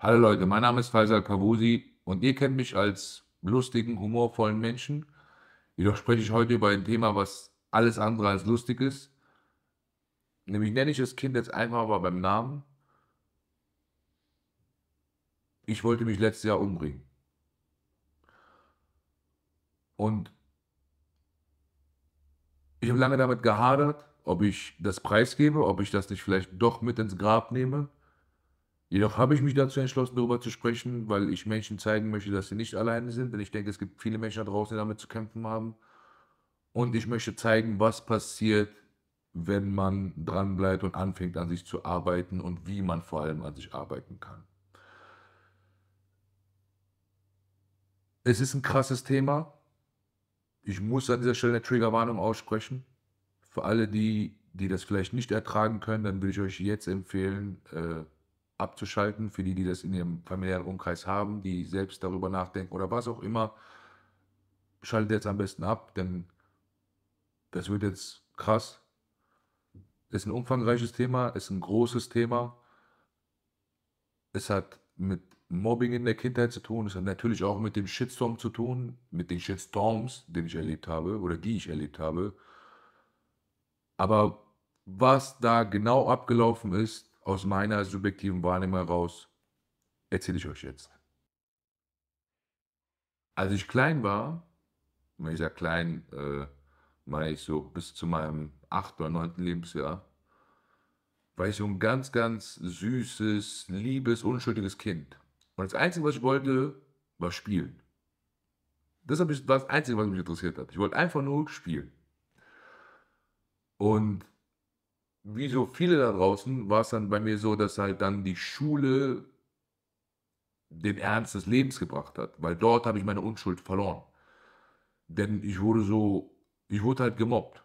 Hallo Leute, mein Name ist Faisal Kavusi und ihr kennt mich als lustigen, humorvollen Menschen. Jedoch spreche ich heute über ein Thema, was alles andere als lustig ist. Nämlich nenne ich das Kind jetzt einfach mal beim Namen. Ich wollte mich letztes Jahr umbringen. Und ich habe lange damit gehadert, ob ich das preisgebe, ob ich das nicht vielleicht doch mit ins Grab nehme. Jedoch habe ich mich dazu entschlossen, darüber zu sprechen, weil ich Menschen zeigen möchte, dass sie nicht alleine sind. Denn ich denke, es gibt viele Menschen da draußen, die damit zu kämpfen haben. Und ich möchte zeigen, was passiert, wenn man dranbleibt und anfängt an sich zu arbeiten und wie man vor allem an sich arbeiten kann. Es ist ein krasses Thema. Ich muss an dieser Stelle eine Triggerwarnung aussprechen. Für alle, die, die das vielleicht nicht ertragen können, dann würde ich euch jetzt empfehlen, äh, abzuschalten, für die, die das in ihrem familiären Umkreis haben, die selbst darüber nachdenken oder was auch immer, schaltet jetzt am besten ab, denn das wird jetzt krass. Es ist ein umfangreiches Thema, es ist ein großes Thema. Es hat mit Mobbing in der Kindheit zu tun, es hat natürlich auch mit dem Shitstorm zu tun, mit den Shitstorms, den ich erlebt habe oder die ich erlebt habe. Aber was da genau abgelaufen ist, aus meiner subjektiven Wahrnehmung heraus erzähle ich euch jetzt. Als ich klein war, wenn ich sage klein, äh, meine ich so bis zu meinem 8. oder 9. Lebensjahr, war ich so ein ganz, ganz süßes, liebes, unschuldiges Kind. Und das Einzige, was ich wollte, war spielen. Das war das Einzige, was mich interessiert hat. Ich wollte einfach nur spielen. Und wie so viele da draußen, war es dann bei mir so, dass halt dann die Schule den Ernst des Lebens gebracht hat, weil dort habe ich meine Unschuld verloren. Denn ich wurde so, ich wurde halt gemobbt.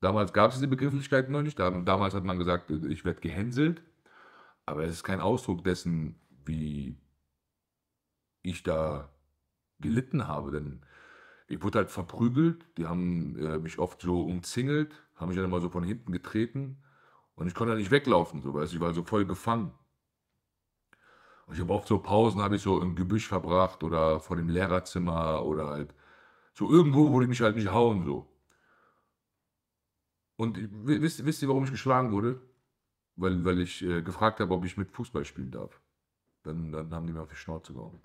Damals gab es diese Begrifflichkeiten noch nicht. Damals hat man gesagt, ich werde gehänselt. Aber es ist kein Ausdruck dessen, wie ich da gelitten habe. Denn ich wurde halt verprügelt. Die haben äh, mich oft so umzingelt, haben mich dann immer so von hinten getreten. Und ich konnte nicht weglaufen, so weißt ich war so voll gefangen. Und ich habe oft so Pausen, habe ich so im Gebüsch verbracht oder vor dem Lehrerzimmer oder halt so irgendwo, wo die mich halt nicht hauen, so. Und wisst, wisst ihr, warum ich geschlagen wurde? Weil, weil ich äh, gefragt habe, ob ich mit Fußball spielen darf. Dann, dann haben die mir auf die Schnauze gehauen.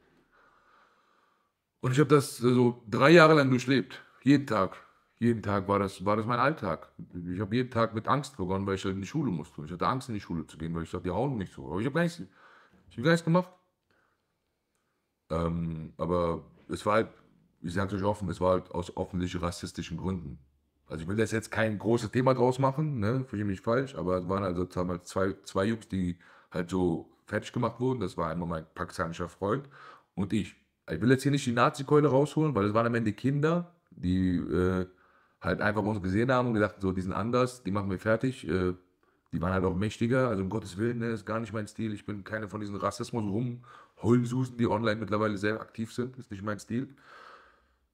Und ich habe das äh, so drei Jahre lang durchlebt. Jeden Tag jeden Tag war das, war das mein Alltag. Ich habe jeden Tag mit Angst begonnen, weil ich halt in die Schule musste. Ich hatte Angst, in die Schule zu gehen, weil ich dachte, die hauen nicht so. Aber ich habe gar nichts, hab gar nichts gemacht. Ähm, aber es war halt, ich sage es euch offen, es war halt aus offensichtlich rassistischen Gründen. Also ich will das jetzt kein großes Thema draus machen, ne? verstehe mich falsch, aber es waren also halt damals zwei, zwei Jungs, die halt so fertig gemacht wurden. Das war einmal mein pakistanischer Freund und ich. Ich will jetzt hier nicht die Nazi-Keule rausholen, weil es waren am Ende Kinder, die äh, halt einfach uns gesehen haben und gedacht, so, die sind anders, die machen wir fertig. Äh, die waren halt auch mächtiger, also um Gottes Willen, ne, ist gar nicht mein Stil. Ich bin keine von diesen Rassismus rum rumheulsusen, die online mittlerweile sehr aktiv sind, ist nicht mein Stil.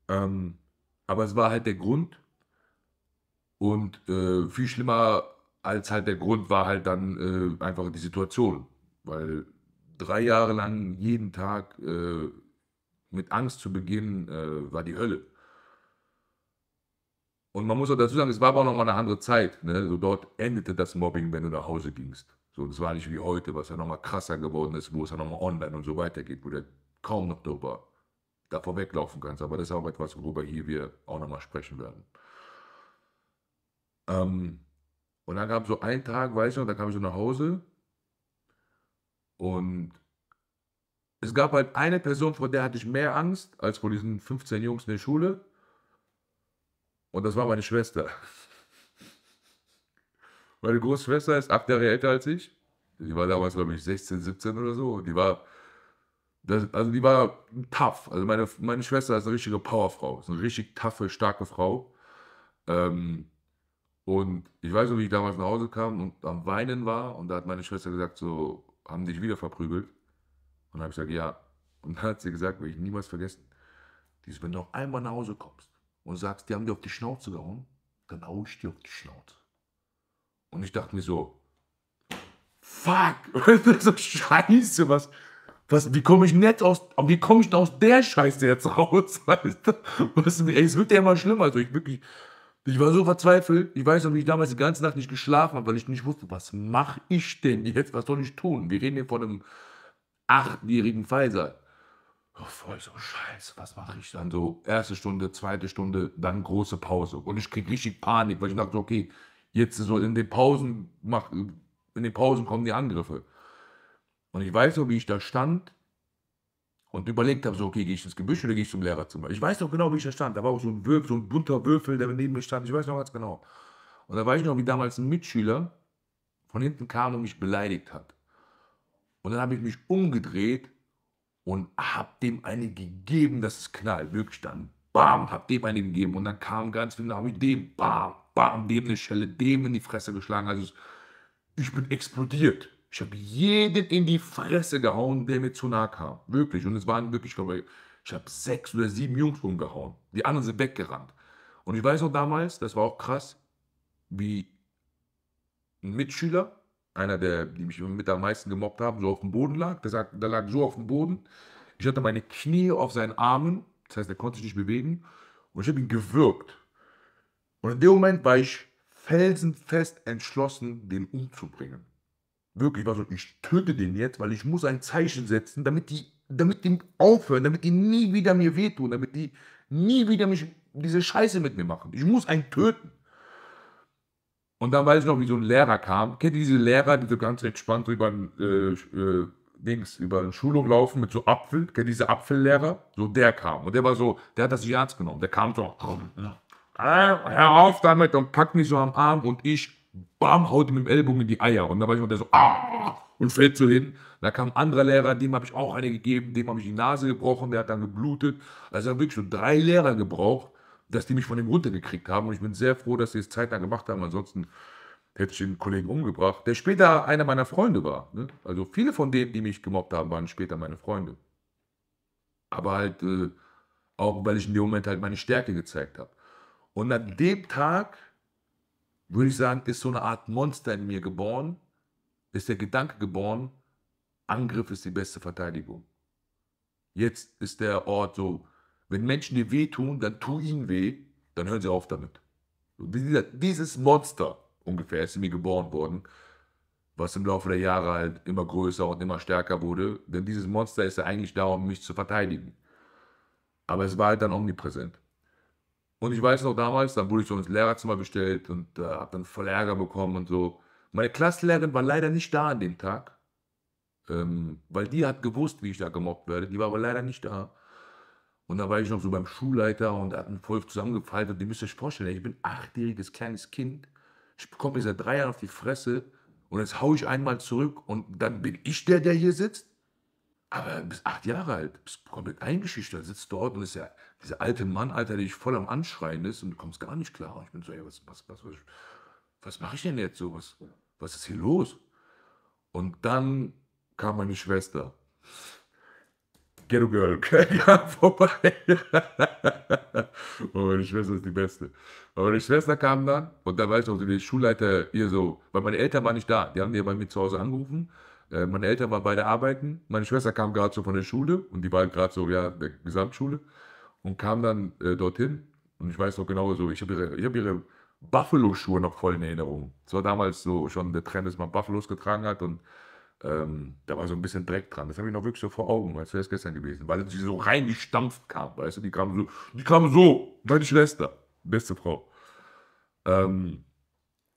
Ähm, aber es war halt der Grund und äh, viel schlimmer als halt der Grund war halt dann äh, einfach die Situation, weil drei Jahre lang jeden Tag äh, mit Angst zu beginnen äh, war die Hölle. Und man muss auch dazu sagen, es war aber auch nochmal eine andere Zeit. Ne? So dort endete das Mobbing, wenn du nach Hause gingst. So, das war nicht wie heute, was ja nochmal krasser geworden ist, wo es ja nochmal online und so weitergeht, wo du kaum noch darüber davor weglaufen kannst. Aber das ist auch etwas, worüber hier wir auch nochmal sprechen werden. Ähm, und dann gab es so einen Tag, weiß ich noch, da kam ich so nach Hause und es gab halt eine Person, vor der hatte ich mehr Angst als vor diesen 15 Jungs in der Schule. Und das war meine Schwester. Meine Großschwester ist acht Jahre älter als ich. Die war damals, glaube ich, 16, 17 oder so. die war, das, also die war tough. Also meine, meine Schwester ist eine richtige Powerfrau. Ist eine richtig taffe, starke Frau. Ähm, und ich weiß noch, wie ich damals nach Hause kam und am Weinen war. Und da hat meine Schwester gesagt, so, haben dich wieder verprügelt. Und dann habe ich gesagt, ja. Und dann hat sie gesagt, will ich niemals vergessen. Die wenn du noch einmal nach Hause kommst, und sagst, die haben dir auf die Schnauze gehauen, dann hau ich dir auf die Schnauze. Und ich dachte mir so, fuck, so scheiße, was, was, wie komme ich nett aus, wie komme ich denn aus der Scheiße jetzt raus, weißt du? es wird ja immer schlimmer, also ich wirklich, ich war so verzweifelt, ich weiß noch, wie ich damals die ganze Nacht nicht geschlafen habe, weil ich nicht wusste, was mache ich denn jetzt, was soll ich tun? Wir reden hier von einem achtjährigen Pfizer. Oh, voll so scheiße, was mache ich dann so? Erste Stunde, zweite Stunde, dann große Pause. Und ich kriege richtig Panik, weil ich dachte, okay, jetzt so in den Pausen mach, in den Pausen kommen die Angriffe. Und ich weiß so, wie ich da stand und überlegt habe, so, okay, gehe ich ins Gebüsch oder gehe ich zum Lehrerzimmer? Ich weiß noch genau, wie ich da stand. Da war auch so ein Würfel, so ein bunter Würfel, der neben mir stand. Ich weiß noch ganz genau. Und da weiß ich noch, wie damals ein Mitschüler von hinten kam und mich beleidigt hat. Und dann habe ich mich umgedreht und hab dem eine gegeben, dass es knallt, wirklich dann. Bam, hab dem eine gegeben und dann kam ganz viel, dann habe ich dem, bam, bam, dem eine Schelle, dem in die Fresse geschlagen. Also ich bin explodiert. Ich habe jeden in die Fresse gehauen, der mir zu nahe kam. Wirklich. Und es waren wirklich, glaube ich, ich habe sechs oder sieben Jungs umgehauen. Die anderen sind weggerannt. Und ich weiß noch damals, das war auch krass, wie ein Mitschüler einer der, die mich mit am meisten gemobbt haben, so auf dem Boden lag. Der, sagt, der lag so auf dem Boden. Ich hatte meine Knie auf seinen Armen, das heißt, er konnte sich nicht bewegen. Und ich habe ihn gewürgt. Und in dem Moment war ich felsenfest entschlossen, den umzubringen. Wirklich, war so, ich töte den jetzt, weil ich muss ein Zeichen setzen, damit die, damit die aufhören, damit die nie wieder mir wehtun, damit die nie wieder mich diese Scheiße mit mir machen. Ich muss einen töten. Und dann weiß ich noch, wie so ein Lehrer kam. Kennt ihr diese Lehrer, die so ganz entspannt über äh, äh, links über eine Schulung laufen mit so Apfel? Kennt ihr diese Apfellehrer? So der kam. Und der war so, der hat das nicht ernst genommen. Der kam so, äh, hör auf damit und packt mich so am Arm und ich, bam, haut ihm mit dem Ellbogen in die Eier. Und dann war ich noch der so, ah, und fällt so hin. Da kam ein anderer Lehrer, dem habe ich auch eine gegeben, dem habe ich die Nase gebrochen, der hat dann geblutet. Also wirklich so drei Lehrer gebraucht dass die mich von dem runtergekriegt haben. Und ich bin sehr froh, dass sie es zeitnah gemacht haben. Ansonsten hätte ich den Kollegen umgebracht, der später einer meiner Freunde war. Ne? Also viele von denen, die mich gemobbt haben, waren später meine Freunde. Aber halt äh, auch, weil ich in dem Moment halt meine Stärke gezeigt habe. Und an dem Tag, würde ich sagen, ist so eine Art Monster in mir geboren, ist der Gedanke geboren, Angriff ist die beste Verteidigung. Jetzt ist der Ort so, wenn Menschen dir wehtun, dann tu ihnen weh, dann hören sie auf damit. Dieses Monster ungefähr ist in mir geboren worden, was im Laufe der Jahre halt immer größer und immer stärker wurde. Denn dieses Monster ist ja eigentlich da, um mich zu verteidigen. Aber es war halt dann omnipräsent. Und ich weiß noch damals, dann wurde ich so ins Lehrerzimmer bestellt und äh, habe dann voll Ärger bekommen und so. Meine Klassenlehrerin war leider nicht da an dem Tag, ähm, weil die hat gewusst, wie ich da gemobbt werde. Die war aber leider nicht da. Und da war ich noch so beim Schulleiter und hat hatten Volk zusammengefaltet. Und ihr müsst euch vorstellen, ich bin achtjähriges kleines Kind. Ich bekomme seit drei Jahren auf die Fresse. Und jetzt haue ich einmal zurück und dann bin ich der, der hier sitzt. Aber bis acht Jahre alt, bist komplett eingeschüchtert, sitzt dort und ist ja dieser alte Mann, Alter, der dich voll am Anschreien ist und du kommst gar nicht klar. ich bin so, ey, was, was, was, was, was mache ich denn jetzt so? Was, was ist hier los? Und dann kam meine Schwester. Ghetto Girl, ja, vorbei. und oh, meine Schwester ist die Beste. Und meine Schwester kam dann und da war ich noch so, die Schulleiter ihr so, weil meine Eltern waren nicht da. Die haben die bei mir zu Hause angerufen. Äh, meine Eltern waren beide arbeiten. Meine Schwester kam gerade so von der Schule und die war gerade so, ja, der Gesamtschule und kam dann äh, dorthin. Und ich weiß noch genau so, ich habe ihre, hab ihre Buffalo-Schuhe noch voll in Erinnerung. Das war damals so schon der Trend, dass man Buffalos getragen hat und ähm, da war so ein bisschen Dreck dran. Das habe ich noch wirklich so vor Augen, weißt du, das gestern gewesen, weil sie so reingestampft kam, weißt du, die kam so, die kam so, meine Schwester, beste Frau. Ähm,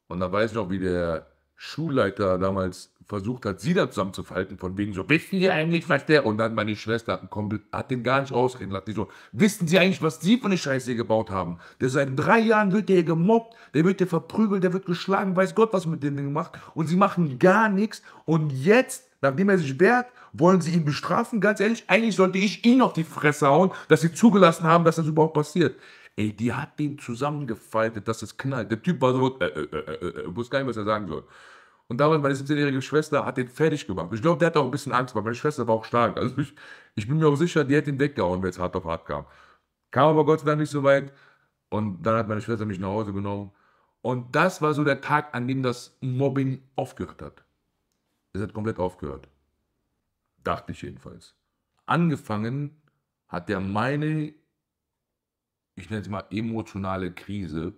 und dann weiß ich noch, wie der Schulleiter damals versucht hat, sie da zusammenzufalten, von wegen so, wissen Sie eigentlich, was der? Und dann meine Schwester kommt, hat den gar nicht rausreden lassen. Die so, wissen Sie eigentlich, was Sie für eine Scheiße hier gebaut haben? Der seit drei Jahren wird der hier gemobbt, der wird hier verprügelt, der wird geschlagen, weiß Gott, was mit dem Ding gemacht. Und sie machen gar nichts. Und jetzt, nachdem er sich wehrt, wollen sie ihn bestrafen? Ganz ehrlich, eigentlich sollte ich ihn auf die Fresse hauen, dass sie zugelassen haben, dass das überhaupt passiert. Ey, die hat den zusammengefaltet, dass es knallt. Der Typ war so, äh, äh, äh, äh, wusste gar nicht, was er sagen soll. Und damals meine 17-jährige Schwester hat den fertig gemacht. Ich glaube, der hatte auch ein bisschen Angst, weil meine Schwester war auch stark. Also ich, ich bin mir auch sicher, die hätte ihn weggehauen, wenn es hart auf hart kam. Kam aber Gott sei Dank nicht so weit. Und dann hat meine Schwester mich nach Hause genommen. Und das war so der Tag, an dem das Mobbing aufgehört hat. Es hat komplett aufgehört. Dachte ich jedenfalls. Angefangen hat der meine ich nenne es mal emotionale Krise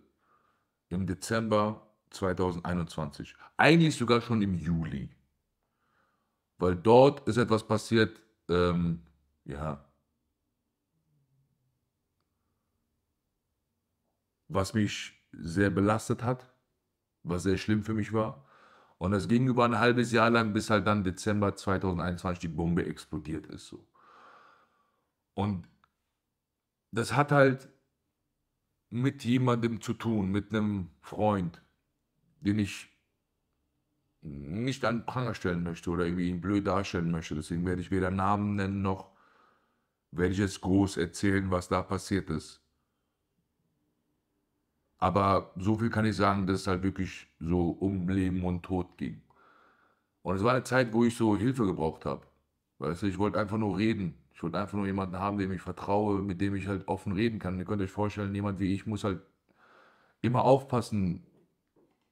im Dezember 2021. Eigentlich sogar schon im Juli. Weil dort ist etwas passiert, ähm, ja, was mich sehr belastet hat, was sehr schlimm für mich war. Und das ging über ein halbes Jahr lang, bis halt dann Dezember 2021 die Bombe explodiert ist. So. Und das hat halt mit jemandem zu tun, mit einem Freund, den ich nicht an Pranger stellen möchte oder irgendwie ihn blöd darstellen möchte. Deswegen werde ich weder Namen nennen noch werde ich jetzt groß erzählen, was da passiert ist. Aber so viel kann ich sagen, dass es halt wirklich so um Leben und Tod ging. Und es war eine Zeit, wo ich so Hilfe gebraucht habe. Weißt du, ich wollte einfach nur reden. Ich wollte einfach nur jemanden haben, dem ich vertraue, mit dem ich halt offen reden kann. Ihr könnt euch vorstellen, jemand wie ich muss halt immer aufpassen,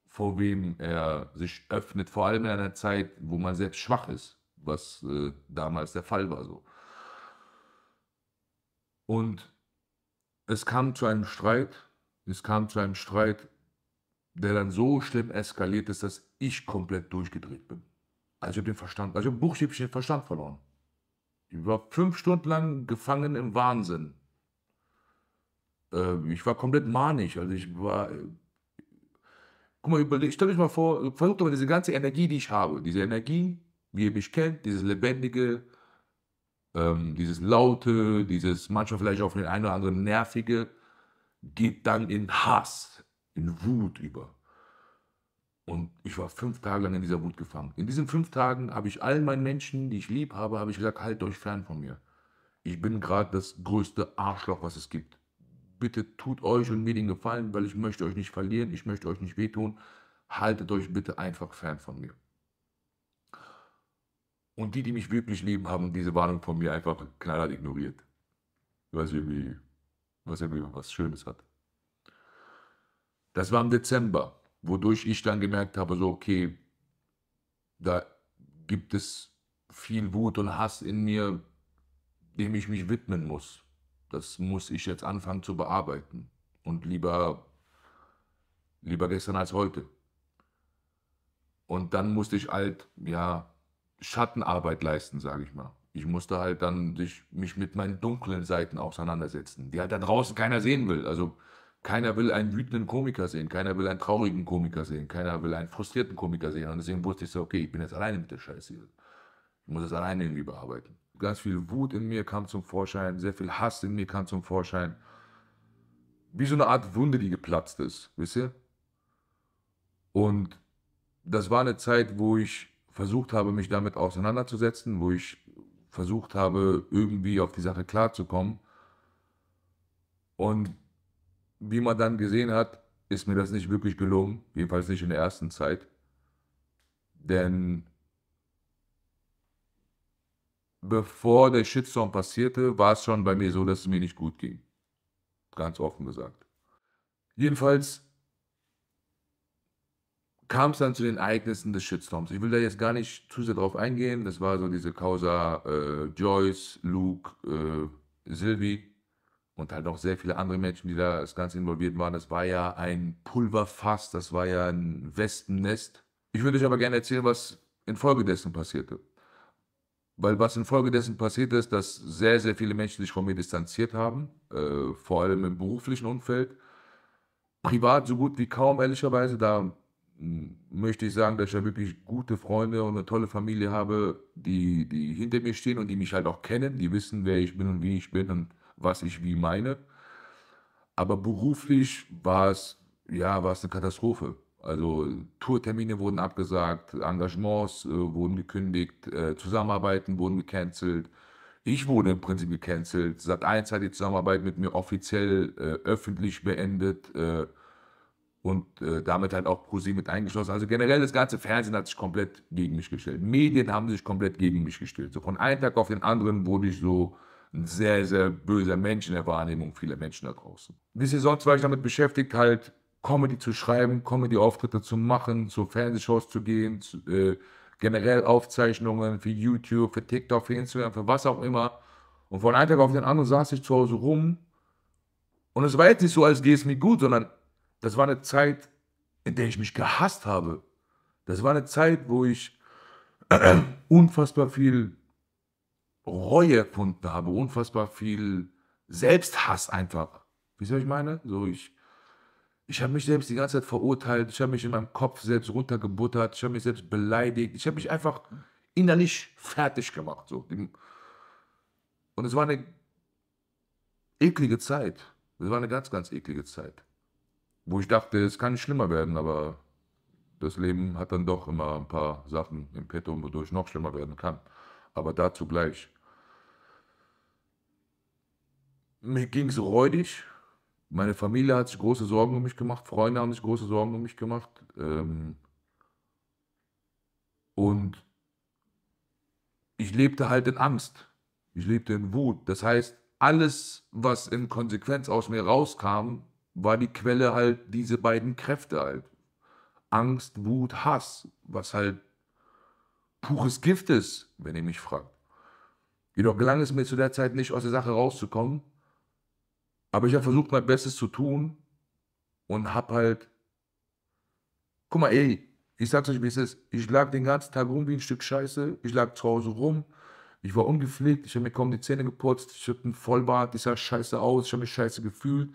vor wem er sich öffnet, vor allem in einer Zeit, wo man selbst schwach ist, was äh, damals der Fall war so. Und es kam zu einem Streit, es kam zu einem Streit, der dann so schlimm eskaliert ist, dass ich komplett durchgedreht bin. Also ich habe den Verstand, also ich habe buchstäblich den Verstand verloren. Ich war fünf Stunden lang gefangen im Wahnsinn. Äh, ich war komplett manisch. Also ich war. Äh, guck mal, überleg, stell euch mal vor, versucht mal diese ganze Energie, die ich habe, diese Energie, wie ihr mich kennt, dieses lebendige, ähm, dieses laute, dieses manchmal vielleicht auch für den einen oder anderen nervige, geht dann in Hass, in Wut über. Und ich war fünf Tage lang in dieser Wut gefangen. In diesen fünf Tagen habe ich allen meinen Menschen, die ich lieb habe, habe ich gesagt, halt euch fern von mir. Ich bin gerade das größte Arschloch, was es gibt. Bitte tut euch und mir den Gefallen, weil ich möchte euch nicht verlieren, ich möchte euch nicht wehtun. Haltet euch bitte einfach fern von mir. Und die, die mich wirklich lieben, haben diese Warnung von mir einfach knallhart ignoriert. Was irgendwie, was irgendwie was Schönes hat. Das war im Dezember wodurch ich dann gemerkt habe, so, okay, da gibt es viel Wut und Hass in mir, dem ich mich widmen muss. Das muss ich jetzt anfangen zu bearbeiten. Und lieber, lieber gestern als heute. Und dann musste ich halt, ja, Schattenarbeit leisten, sage ich mal. Ich musste halt dann sich, mich mit meinen dunklen Seiten auseinandersetzen, die halt da draußen keiner sehen will. Also keiner will einen wütenden Komiker sehen, keiner will einen traurigen Komiker sehen, keiner will einen frustrierten Komiker sehen. Und deswegen wusste ich so, okay, ich bin jetzt alleine mit der Scheiße. Ich muss das alleine irgendwie bearbeiten. Ganz viel Wut in mir kam zum Vorschein, sehr viel Hass in mir kam zum Vorschein. Wie so eine Art Wunde, die geplatzt ist, wisst ihr? Und das war eine Zeit, wo ich versucht habe, mich damit auseinanderzusetzen, wo ich versucht habe, irgendwie auf die Sache klarzukommen. Und wie man dann gesehen hat, ist mir das nicht wirklich gelungen, jedenfalls nicht in der ersten Zeit. Denn bevor der Shitstorm passierte, war es schon bei mir so, dass es mir nicht gut ging. Ganz offen gesagt. Jedenfalls kam es dann zu den Ereignissen des Shitstorms. Ich will da jetzt gar nicht zu sehr drauf eingehen. Das war so diese Causa äh, Joyce, Luke, äh, Sylvie und halt auch sehr viele andere Menschen, die da das Ganze involviert waren. Das war ja ein Pulverfass, das war ja ein Wespennest. Ich würde euch aber gerne erzählen, was infolgedessen passierte. Weil was infolgedessen passiert ist, dass sehr, sehr viele Menschen sich von mir distanziert haben, äh, vor allem im beruflichen Umfeld. Privat so gut wie kaum, ehrlicherweise. Da hm, möchte ich sagen, dass ich ja wirklich gute Freunde und eine tolle Familie habe, die, die hinter mir stehen und die mich halt auch kennen, die wissen, wer ich bin und wie ich bin. Und was ich wie meine. Aber beruflich war es, ja, war es eine Katastrophe. Also Tourtermine wurden abgesagt, Engagements äh, wurden gekündigt, äh, Zusammenarbeiten wurden gecancelt. Ich wurde im Prinzip gecancelt. Seit eins hat die Zusammenarbeit mit mir offiziell äh, öffentlich beendet äh, und äh, damit halt auch ProSieben mit eingeschlossen. Also generell das ganze Fernsehen hat sich komplett gegen mich gestellt. Medien haben sich komplett gegen mich gestellt. So von einem Tag auf den anderen wurde ich so ein sehr, sehr böser Mensch in der Wahrnehmung vieler Menschen da draußen. Bis sonst war ich damit beschäftigt, halt Comedy zu schreiben, Comedy-Auftritte zu machen, zu Fernsehshows zu gehen, zu, äh, generell Aufzeichnungen für YouTube, für TikTok, für Instagram, für was auch immer. Und von einem Tag auf den anderen saß ich zu Hause rum. Und es war jetzt nicht so, als gehe es mir gut, sondern das war eine Zeit, in der ich mich gehasst habe. Das war eine Zeit, wo ich unfassbar viel Reue Kunden habe, unfassbar viel Selbsthass einfach. Wisst ihr, was ich meine? So, ich, ich habe mich selbst die ganze Zeit verurteilt, ich habe mich in meinem Kopf selbst runtergebuttert, ich habe mich selbst beleidigt, ich habe mich einfach innerlich fertig gemacht. So. Und es war eine eklige Zeit. Es war eine ganz, ganz eklige Zeit. Wo ich dachte, es kann nicht schlimmer werden, aber das Leben hat dann doch immer ein paar Sachen im Petto, wodurch noch schlimmer werden kann aber dazu gleich. Mir ging es räudig. Meine Familie hat sich große Sorgen um mich gemacht, Freunde haben sich große Sorgen um mich gemacht. Ähm und ich lebte halt in Angst. Ich lebte in Wut. Das heißt, alles, was in Konsequenz aus mir rauskam, war die Quelle halt diese beiden Kräfte halt. Angst, Wut, Hass, was halt pures Gift ist, wenn ihr mich fragt. Jedoch gelang es mir zu der Zeit nicht, aus der Sache rauszukommen. Aber ich habe versucht, mein Bestes zu tun und habe halt. Guck mal, ey, ich sag's euch, wie es ist. Ich lag den ganzen Tag rum wie ein Stück Scheiße. Ich lag zu Hause rum. Ich war ungepflegt. Ich habe mir kaum die Zähne geputzt. Ich hatte einen Vollbart. Ich sah scheiße aus. Ich habe mich scheiße gefühlt.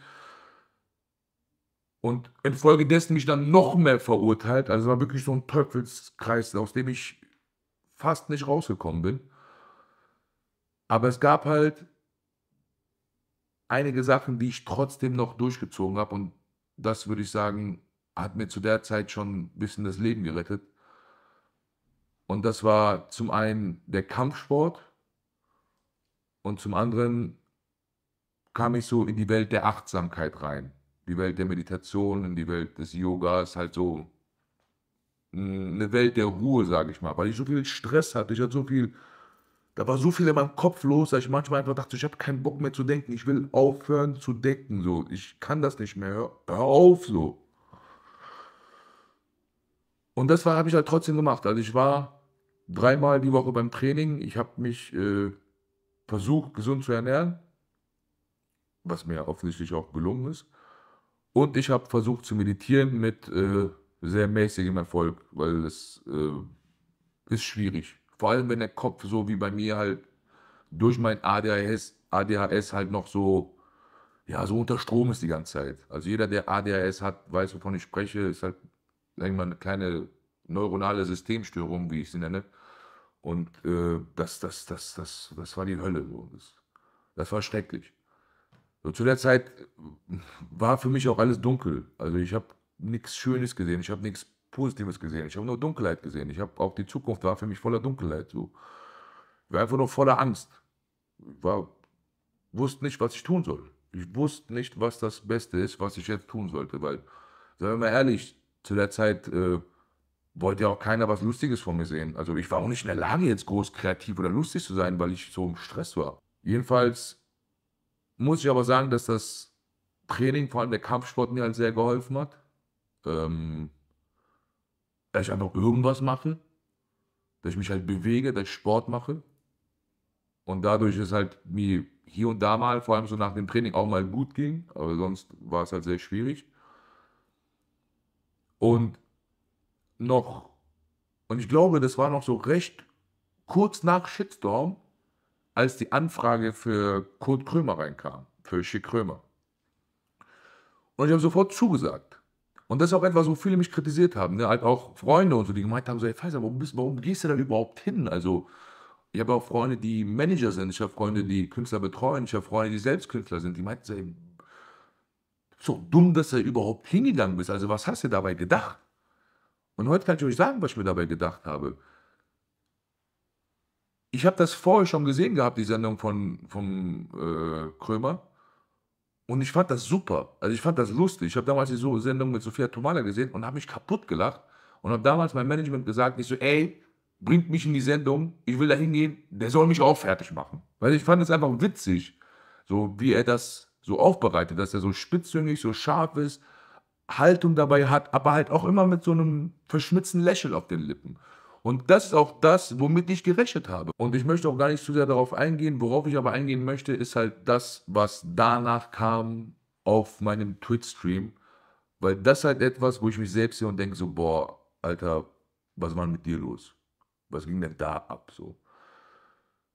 Und infolgedessen mich dann noch mehr verurteilt. Also war wirklich so ein Teufelskreis, aus dem ich fast nicht rausgekommen bin. Aber es gab halt einige Sachen, die ich trotzdem noch durchgezogen habe. Und das würde ich sagen, hat mir zu der Zeit schon ein bisschen das Leben gerettet. Und das war zum einen der Kampfsport und zum anderen kam ich so in die Welt der Achtsamkeit rein, die Welt der Meditation, in die Welt des Yogas, halt so eine Welt der Ruhe, sage ich mal, weil ich so viel Stress hatte, ich hatte so viel, da war so viel in meinem Kopf los, dass ich manchmal einfach dachte, ich habe keinen Bock mehr zu denken, ich will aufhören zu denken, so, ich kann das nicht mehr, hör, hör auf, so. Und das habe ich halt trotzdem gemacht, also ich war dreimal die Woche beim Training, ich habe mich äh, versucht, gesund zu ernähren, was mir offensichtlich auch gelungen ist, und ich habe versucht zu meditieren mit... Äh, sehr mäßig im Erfolg, weil es äh, ist schwierig. Vor allem, wenn der Kopf so wie bei mir halt durch mein ADHS, ADHS halt noch so, ja, so unter Strom ist die ganze Zeit. Also jeder, der ADHS hat, weiß, wovon ich spreche, ist halt, sag ich mal, eine kleine neuronale Systemstörung, wie ich sie nenne. Und äh, das, das, das, das, das war die Hölle. So. Das, das war schrecklich. So, zu der Zeit war für mich auch alles dunkel. Also ich habe nichts Schönes gesehen, ich habe nichts Positives gesehen, ich habe nur Dunkelheit gesehen. Ich habe auch die Zukunft war für mich voller Dunkelheit. So. Ich war einfach nur voller Angst. Ich war, wusste nicht, was ich tun soll. Ich wusste nicht, was das Beste ist, was ich jetzt tun sollte, weil, seien wir mal ehrlich, zu der Zeit äh, wollte ja auch keiner was Lustiges von mir sehen. Also ich war auch nicht in der Lage, jetzt groß kreativ oder lustig zu sein, weil ich so im Stress war. Jedenfalls muss ich aber sagen, dass das Training, vor allem der Kampfsport, mir halt sehr geholfen hat ähm, dass ich einfach irgendwas mache, dass ich mich halt bewege, dass ich Sport mache. Und dadurch ist halt mir hier und da mal, vor allem so nach dem Training, auch mal gut ging, aber sonst war es halt sehr schwierig. Und noch, und ich glaube, das war noch so recht kurz nach Shitstorm, als die Anfrage für Kurt Krömer reinkam, für Schick Krömer. Und ich habe sofort zugesagt. Und das ist auch etwas, wo viele mich kritisiert haben. Ne? Halt auch Freunde und so, die gemeint haben: so, hey Pfizer, warum, bist, warum gehst du da überhaupt hin? Also, ich habe auch Freunde, die Manager sind. Ich habe Freunde, die Künstler betreuen. Ich habe Freunde, die selbst Künstler sind. Die meinten so, ey, so dumm, dass du überhaupt hingegangen bist. Also, was hast du dabei gedacht? Und heute kann ich euch sagen, was ich mir dabei gedacht habe. Ich habe das vorher schon gesehen gehabt, die Sendung von vom, äh, Krömer. Und ich fand das super. Also ich fand das lustig. Ich habe damals die Sendung mit Sophia Tomala gesehen und habe mich kaputt gelacht und habe damals mein Management gesagt, ich so, ey, bringt mich in die Sendung, ich will da hingehen, der soll mich auch fertig machen. Weil ich fand es einfach witzig, so wie er das so aufbereitet, dass er so spitzzüngig, so scharf ist, Haltung dabei hat, aber halt auch immer mit so einem verschmitzten Lächeln auf den Lippen. Und das ist auch das, womit ich gerechnet habe. Und ich möchte auch gar nicht zu sehr darauf eingehen. Worauf ich aber eingehen möchte, ist halt das, was danach kam auf meinem Twitch-Stream. Weil das halt etwas, wo ich mich selbst sehe und denke so, boah, Alter, was war denn mit dir los? Was ging denn da ab? So.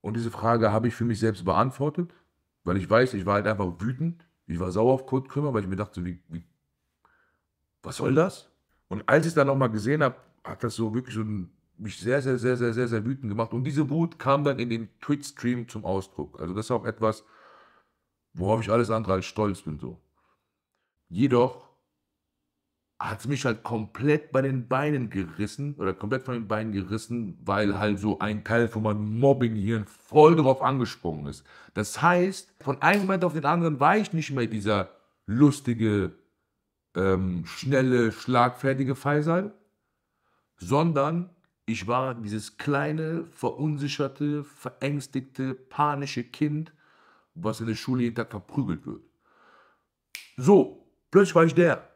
Und diese Frage habe ich für mich selbst beantwortet, weil ich weiß, ich war halt einfach wütend. Ich war sauer auf Kurt Krümmer, weil ich mir dachte, so, wie, wie, was soll das? Und als ich es dann nochmal gesehen habe, hat das so wirklich so einen mich sehr, sehr, sehr, sehr, sehr, sehr wütend gemacht. Und diese Wut kam dann in den Twitch-Stream zum Ausdruck. Also das ist auch etwas, worauf ich alles andere als stolz bin so. Jedoch hat es mich halt komplett bei den Beinen gerissen oder komplett von den Beinen gerissen, weil halt so ein Teil von meinem Mobbing-Hirn voll drauf angesprungen ist. Das heißt, von einem Moment auf den anderen war ich nicht mehr dieser lustige, ähm, schnelle, schlagfertige Faisal, sondern ich war dieses kleine, verunsicherte, verängstigte, panische Kind, was in der Schule jeden Tag verprügelt wird. So, plötzlich war ich der.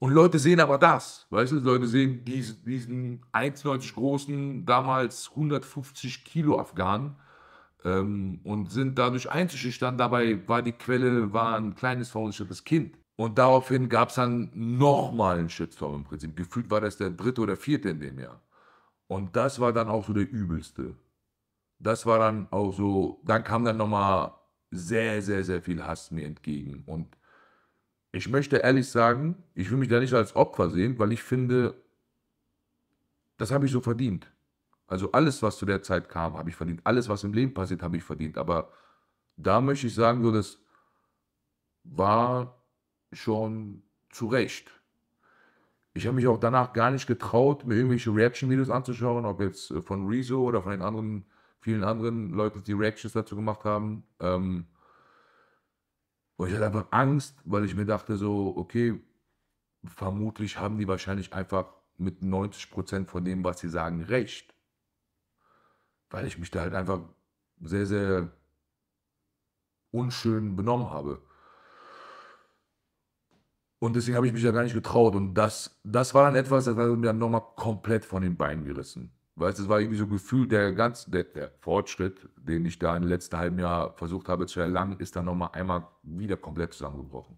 Und Leute sehen aber das. Weißt du, Leute sehen diesen, diesen 1,90 großen, damals 150 Kilo Afghanen ähm, und sind dadurch einzuschüchtern. Dabei war die Quelle war ein kleines, verunsichertes Kind. Und daraufhin gab es dann nochmal einen Shitstorm im Prinzip. Gefühlt war das der dritte oder vierte in dem Jahr. Und das war dann auch so der übelste. Das war dann auch so, dann kam dann nochmal sehr, sehr, sehr viel Hass mir entgegen. Und ich möchte ehrlich sagen, ich will mich da nicht als Opfer sehen, weil ich finde, das habe ich so verdient. Also alles, was zu der Zeit kam, habe ich verdient. Alles, was im Leben passiert, habe ich verdient. Aber da möchte ich sagen, so, das war schon zu Recht ich habe mich auch danach gar nicht getraut, mir irgendwelche Reaction-Videos anzuschauen, ob jetzt äh, von Rezo oder von den anderen, vielen anderen Leuten, die Reactions dazu gemacht haben. Ähm, und ich hatte einfach Angst, weil ich mir dachte so, okay, vermutlich haben die wahrscheinlich einfach mit 90% von dem, was sie sagen, recht. Weil ich mich da halt einfach sehr, sehr unschön benommen habe. Und deswegen habe ich mich ja gar nicht getraut. Und das, das war dann etwas, das hat mir dann nochmal komplett von den Beinen gerissen. Weißt du, es war irgendwie so ein Gefühl, der ganz, der, der, Fortschritt, den ich da im letzten halben Jahr versucht habe zu erlangen, ist dann nochmal einmal wieder komplett zusammengebrochen.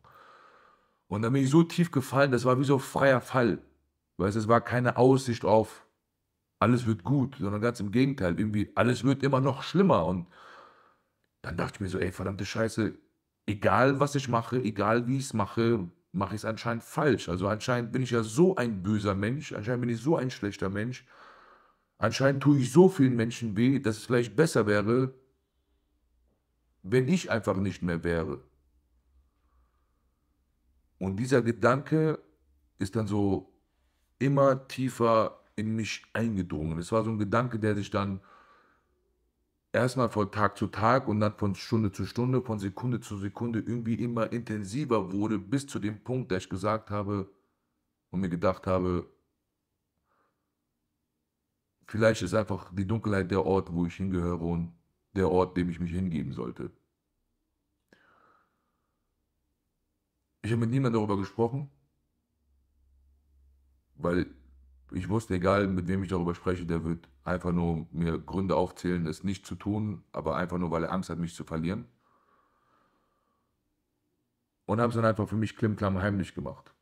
Und dann bin ich so tief gefallen, das war wie so ein freier Fall. Weißt du, es war keine Aussicht auf, alles wird gut, sondern ganz im Gegenteil, irgendwie, alles wird immer noch schlimmer. Und dann dachte ich mir so, ey, verdammte Scheiße, egal was ich mache, egal wie ich es mache, mache ich es anscheinend falsch. Also anscheinend bin ich ja so ein böser Mensch, anscheinend bin ich so ein schlechter Mensch, anscheinend tue ich so vielen Menschen weh, dass es vielleicht besser wäre, wenn ich einfach nicht mehr wäre. Und dieser Gedanke ist dann so immer tiefer in mich eingedrungen. Es war so ein Gedanke, der sich dann erstmal von Tag zu Tag und dann von Stunde zu Stunde, von Sekunde zu Sekunde irgendwie immer intensiver wurde, bis zu dem Punkt, dass ich gesagt habe und mir gedacht habe, vielleicht ist einfach die Dunkelheit der Ort, wo ich hingehöre und der Ort, dem ich mich hingeben sollte. Ich habe mit niemandem darüber gesprochen, weil ich wusste, egal mit wem ich darüber spreche, der wird einfach nur mir Gründe aufzählen, es nicht zu tun, aber einfach nur, weil er Angst hat, mich zu verlieren. Und habe es dann einfach für mich klimmklamm heimlich gemacht.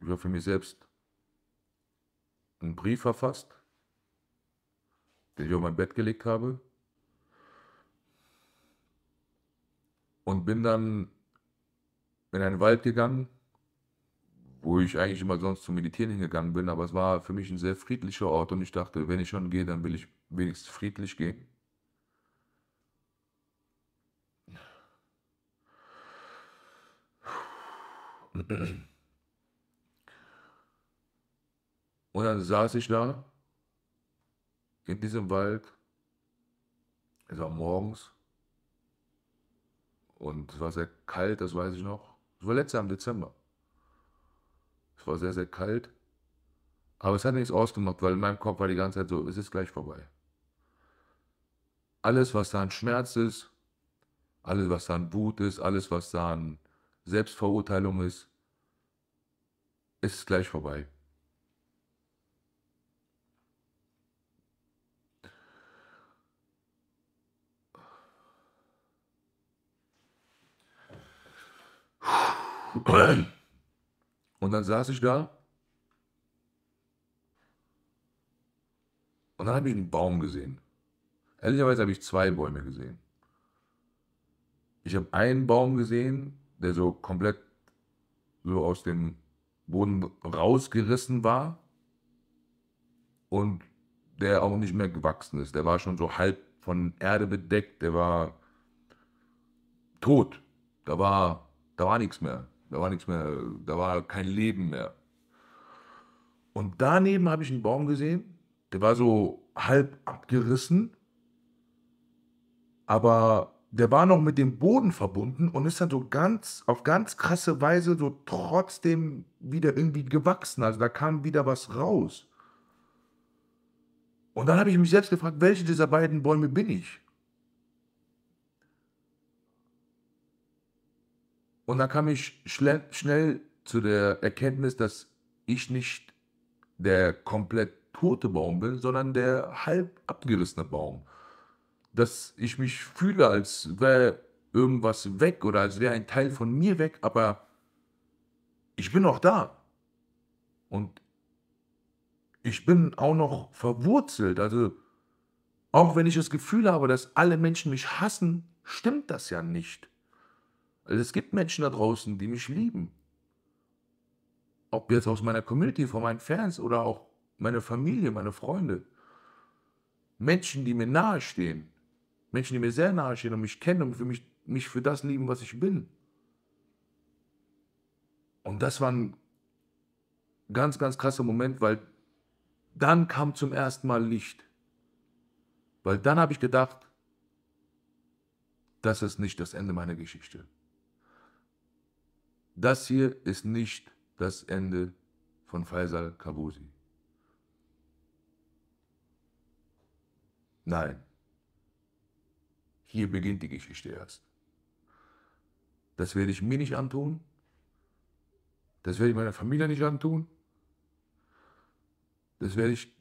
Ich habe für mich selbst einen Brief verfasst, den ich auf mein Bett gelegt habe. Und bin dann in einen Wald gegangen wo ich eigentlich immer sonst zum Meditieren hingegangen bin, aber es war für mich ein sehr friedlicher Ort und ich dachte, wenn ich schon gehe, dann will ich wenigstens friedlich gehen. Und dann saß ich da in diesem Wald. Es war morgens. Und es war sehr kalt, das weiß ich noch. Es war letztes Jahr im Dezember. Es war sehr, sehr kalt. Aber es hat nichts ausgemacht, weil in meinem Kopf war die ganze Zeit so, es ist gleich vorbei. Alles, was da an Schmerz ist, alles, was da an Wut ist, alles, was da an Selbstverurteilung ist, ist gleich vorbei. Puh. Und dann saß ich da und dann habe ich einen Baum gesehen. Ehrlicherweise habe ich zwei Bäume gesehen. Ich habe einen Baum gesehen, der so komplett so aus dem Boden rausgerissen war und der auch nicht mehr gewachsen ist. Der war schon so halb von Erde bedeckt, der war tot. Da war, da war nichts mehr. Da war nichts mehr, da war kein Leben mehr. Und daneben habe ich einen Baum gesehen, der war so halb abgerissen, aber der war noch mit dem Boden verbunden und ist dann so ganz, auf ganz krasse Weise so trotzdem wieder irgendwie gewachsen. Also da kam wieder was raus. Und dann habe ich mich selbst gefragt, welche dieser beiden Bäume bin ich? Und dann kam ich schnell zu der Erkenntnis, dass ich nicht der komplett tote Baum bin, sondern der halb abgerissene Baum. Dass ich mich fühle, als wäre irgendwas weg oder als wäre ein Teil von mir weg, aber ich bin noch da. Und ich bin auch noch verwurzelt. Also, auch wenn ich das Gefühl habe, dass alle Menschen mich hassen, stimmt das ja nicht. Also es gibt Menschen da draußen, die mich lieben. Ob jetzt aus meiner Community, von meinen Fans oder auch meine Familie, meine Freunde. Menschen, die mir nahestehen. Menschen, die mir sehr nahestehen und mich kennen und für mich, mich für das lieben, was ich bin. Und das war ein ganz, ganz krasser Moment, weil dann kam zum ersten Mal Licht. Weil dann habe ich gedacht, das ist nicht das Ende meiner Geschichte. Das hier ist nicht das Ende von Faisal Kabusi. Nein, hier beginnt die Geschichte erst. Das werde ich mir nicht antun. Das werde ich meiner Familie nicht antun. Das werde ich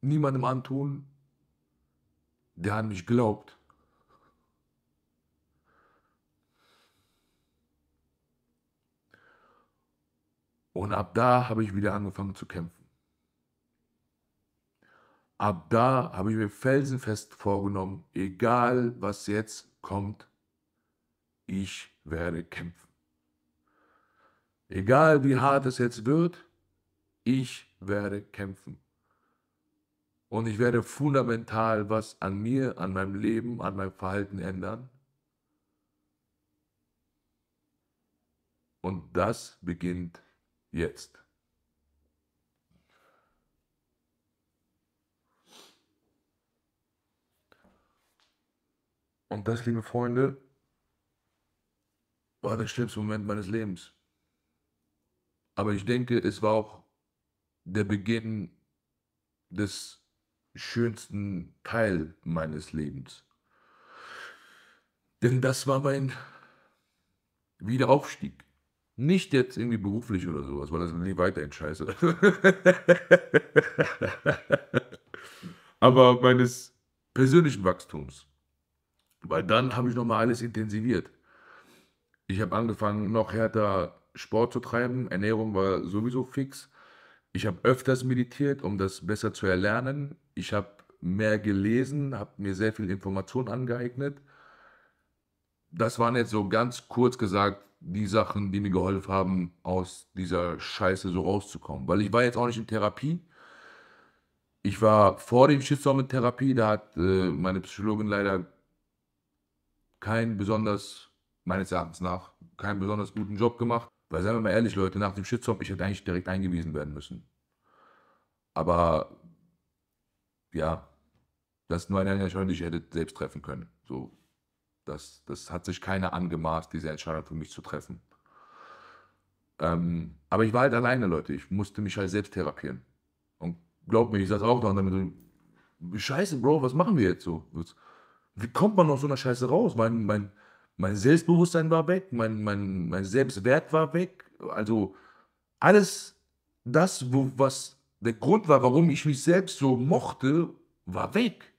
niemandem antun, der an mich glaubt. Und ab da habe ich wieder angefangen zu kämpfen. Ab da habe ich mir felsenfest vorgenommen, egal was jetzt kommt, ich werde kämpfen. Egal wie hart es jetzt wird, ich werde kämpfen. Und ich werde fundamental was an mir, an meinem Leben, an meinem Verhalten ändern. Und das beginnt jetzt. Und das, liebe Freunde, war der schlimmste Moment meines Lebens. Aber ich denke, es war auch der Beginn des schönsten Teil meines Lebens. Denn das war mein Wiederaufstieg. Nicht jetzt irgendwie beruflich oder sowas, weil das nie weiterhin scheiße. Aber meines persönlichen Wachstums. Weil dann habe ich nochmal alles intensiviert. Ich habe angefangen, noch härter Sport zu treiben. Ernährung war sowieso fix. Ich habe öfters meditiert, um das besser zu erlernen. Ich habe mehr gelesen, habe mir sehr viel Information angeeignet. Das waren jetzt so ganz kurz gesagt die Sachen, die mir geholfen haben, aus dieser Scheiße so rauszukommen. Weil ich war jetzt auch nicht in Therapie. Ich war vor dem Shitstorm in Therapie, da hat äh, meine Psychologin leider keinen besonders, meines Erachtens nach, keinen besonders guten Job gemacht. Weil seien wir mal ehrlich, Leute, nach dem Shitstorm, ich hätte eigentlich direkt eingewiesen werden müssen. Aber ja, das ist nur eine Entscheidung, die ich hätte selbst treffen können. So, das, das hat sich keiner angemaßt, diese Entscheidung für mich zu treffen. Ähm, aber ich war halt alleine, Leute. Ich musste mich halt selbst therapieren. Und glaubt mir, ich saß auch da und dann so, Scheiße, Bro, was machen wir jetzt so? Wie kommt man aus so einer Scheiße raus? Mein, mein, mein Selbstbewusstsein war weg, mein, mein, mein Selbstwert war weg. Also alles das, wo, was der Grund war, warum ich mich selbst so mochte, war weg.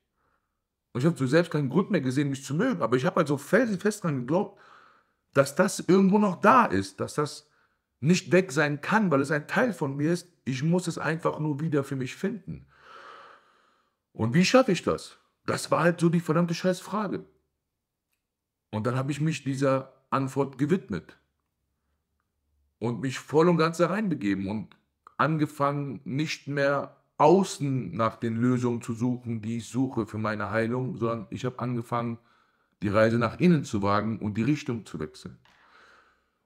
Und ich habe so selbst keinen Grund mehr gesehen, mich zu mögen. Aber ich habe halt so felsenfest daran geglaubt, dass das irgendwo noch da ist, dass das nicht weg sein kann, weil es ein Teil von mir ist. Ich muss es einfach nur wieder für mich finden. Und wie schaffe ich das? Das war halt so die verdammte Scheißfrage. Und dann habe ich mich dieser Antwort gewidmet und mich voll und ganz da reinbegeben und angefangen, nicht mehr außen nach den Lösungen zu suchen, die ich suche für meine Heilung, sondern ich habe angefangen, die Reise nach innen zu wagen und die Richtung zu wechseln.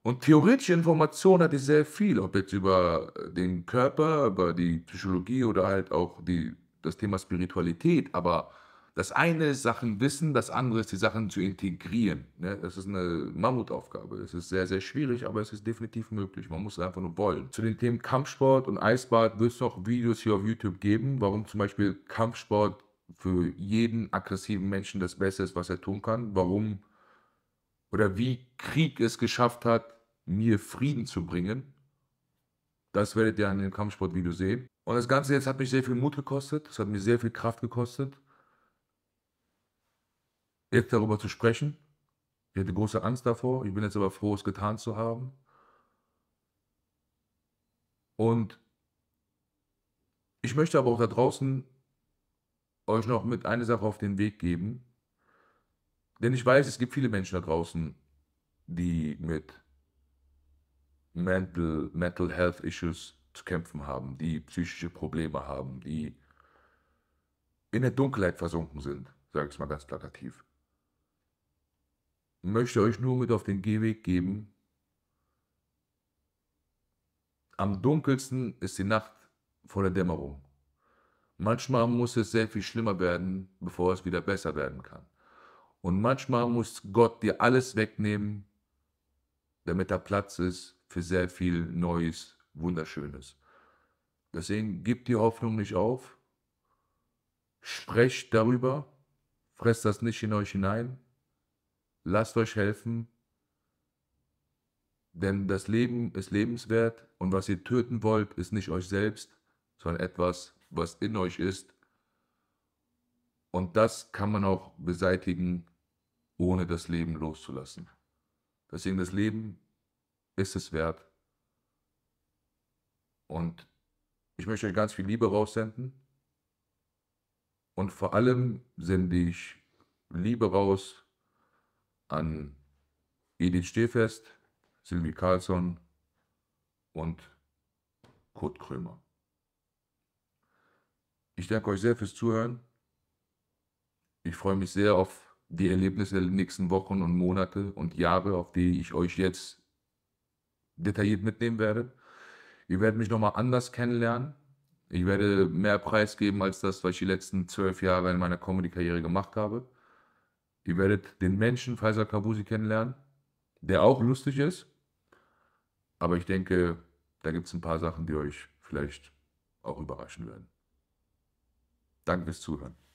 Und theoretische Informationen hatte ich sehr viel, ob jetzt über den Körper, über die Psychologie oder halt auch die, das Thema Spiritualität, aber das eine ist Sachen wissen, das andere ist die Sachen zu integrieren. Ne? Das ist eine Mammutaufgabe. Es ist sehr, sehr schwierig, aber es ist definitiv möglich. Man muss es einfach nur wollen. Zu den Themen Kampfsport und Eisbad wird es noch Videos hier auf YouTube geben, warum zum Beispiel Kampfsport für jeden aggressiven Menschen das Beste ist, was er tun kann. Warum oder wie Krieg es geschafft hat, mir Frieden zu bringen. Das werdet ihr an dem Kampfsportvideo sehen. Und das Ganze jetzt hat mich sehr viel Mut gekostet. Es hat mir sehr viel Kraft gekostet jetzt darüber zu sprechen. Ich hatte große Angst davor. Ich bin jetzt aber froh, es getan zu haben. Und ich möchte aber auch da draußen euch noch mit einer Sache auf den Weg geben. Denn ich weiß, es gibt viele Menschen da draußen, die mit Mental, Mental Health Issues zu kämpfen haben, die psychische Probleme haben, die in der Dunkelheit versunken sind, sage ich es mal ganz plakativ möchte euch nur mit auf den Gehweg geben. Am dunkelsten ist die Nacht vor der Dämmerung. Manchmal muss es sehr viel schlimmer werden, bevor es wieder besser werden kann. Und manchmal muss Gott dir alles wegnehmen, damit da Platz ist für sehr viel Neues, Wunderschönes. Deswegen gib die Hoffnung nicht auf. Sprecht darüber. Fresst das nicht in euch hinein lasst euch helfen, denn das Leben ist lebenswert und was ihr töten wollt, ist nicht euch selbst, sondern etwas, was in euch ist. Und das kann man auch beseitigen, ohne das Leben loszulassen. Deswegen das Leben ist es wert. Und ich möchte euch ganz viel Liebe raussenden. Und vor allem sende ich Liebe raus an Edith Stehfest, Silvi Carlsson und Kurt Krömer. Ich danke euch sehr fürs Zuhören. Ich freue mich sehr auf die Erlebnisse der nächsten Wochen und Monate und Jahre, auf die ich euch jetzt detailliert mitnehmen werde. Ihr werdet mich nochmal anders kennenlernen. Ich werde mehr preisgeben als das, was ich die letzten zwölf Jahre in meiner Comedy-Karriere gemacht habe. Ihr werdet den Menschen Faisal Kabusi kennenlernen, der auch lustig ist. Aber ich denke, da gibt es ein paar Sachen, die euch vielleicht auch überraschen werden. Danke fürs Zuhören.